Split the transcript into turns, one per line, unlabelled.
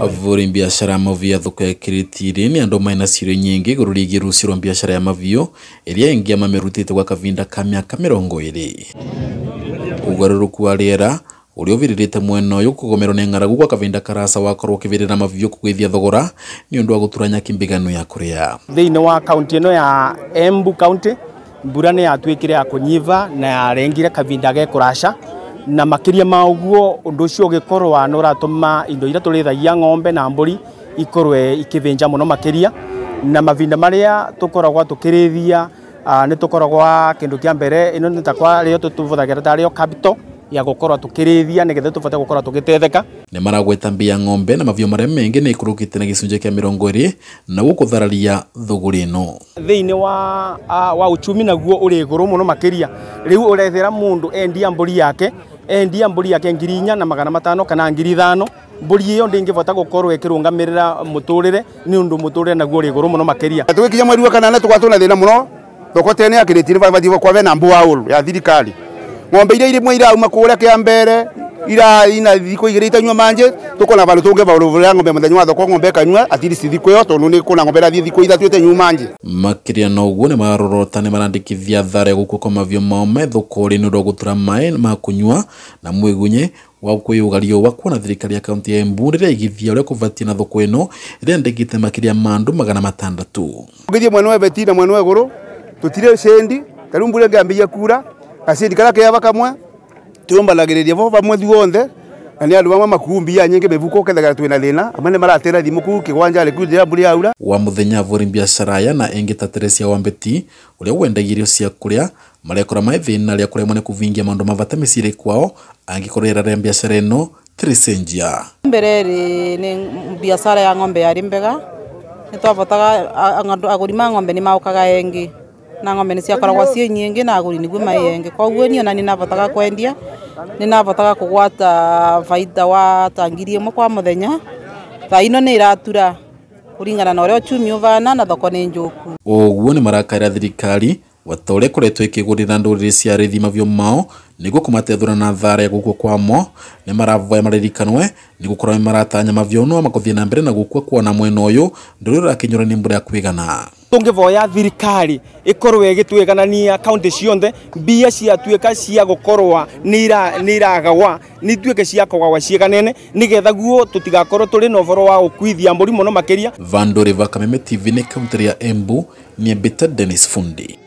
avuri biashara ya mavuyo ya kiretire ni andu maina siro nyingi guru rigi rusiro biashara ya mavuyo iria ingia mamerutite gwa kavinda ka miaka mirongo iri ugaruruku wa riera uria uviririte mwena uyu kugomerwo ni ng'aragu gwa kavinda karasa wakorwo ukivirira mavuyo kugwithia thogora ni undu wa guturanya kimbiganu ya kuria thiini
wa kaunti ino ya Embu kaunti mbura ni yatuikire ya kunyiva na yarengire kavinda gekurasha na makiria mauguo uguo undu ucio ugikorwa no tuma indo iria turithagia ng'ombe na mburi ikorwe ikithinja muno makiria na mavinda maria tukoragwa tukirithia uh, ni tukoragwa kindu kia mbere ino ni takwa rio tutuvuthagira tario capital ya gukorwa tukirithia ni nigetha tufate gukorwa tugitetheka
ni maragweta mbia ng'ombe na mavio mare mengi ni ikurukite na gisunje kia mirongo iri na gukutharalia thuguri no
thini wa uh, wa uchumi naguo uri guru muno makiria riu urethera mundu endia mburi yake endia mburi yake ngiri inya na magana matano kana ngiri ithano mburi
iyo ndingivota gukorwo ikirungamirira muturire ni undu muturire naguo uri guru muno makiria tugikinya mweri wa na tugatu na thina muno tene akiritire vathii kwa vena mbuaulu ya thirikari ng'ombe iria ile irauma kuria kia mbere ira ina thiko igire itanyua manje tuko na vandu tunge vula ngombe muthenya wa thoko ngombe kanyua atiri cithiko yo tondu ni kuna ngombe rathie thiko ithatu itenyu manje
makiria na uguo maroro tani ni marandikithia thare guku kwa mavio mao me thukuri ni gutura mai ma kunywa na mwigunye wa kwiyugaria wa kuona thirikari ya kaunti ya Embu rä igithia å rä na thoko eno no rä rä a ndägite makä magana matandatå
ngä thiä mwena wa beti na mwena wa igå rå tå tirä cendi tarä kura gacindi kala kaya kä ava twombalagiriria bo bamwe thuothe na nä andå amwe makuumbi ya nyingi mivuko ukethagara twä na amwe nä maratera thimå kuu kä gwanja rä mburi yaura
wa må thenya våri mbiacaraya na engi ta teresia wambeti å rä cia kå marekora me thä na rä a kå remwo nä kå kwao angä korwo ä mbiacara
mbere rä nä mbiacara ya ng'ombe yarä mbega nä twabotaga agå ng'ombe ni maå kaga na ngombe niciakoragwo ciä nyingä na agå ri niguo maenge koguo niä ona nabotaga kwendia kå gwata baita wa tangiri ä mwe kwa thenya thaa ino nä kå ringana na å rä a cumi å bana na thoko nä njuku
å guo nä marakarä thirikari wata å rä a ä koretwo ä kä gå rä ra ndå rä rä cia rä thima niguo na thara ya gukua kwamo ni maravoya maririkanwe nigukorwo maratanya mavyono makothie na mbere na gukua kuona mwena uyu nduri urakinyura ni mbura ya kwigana
tungivoya thirikari ikorwo igitwiganania kaunti cionthe mbia ciatuika cia gukorwa ni iragawa nituike cia kugagwa ciiganene nigetha guo tutigakorwo turi na uvoro wa gukuithia mburi muno makiria
vandu riva kameme tv ni kaunti ya embu ni mbita denis fundi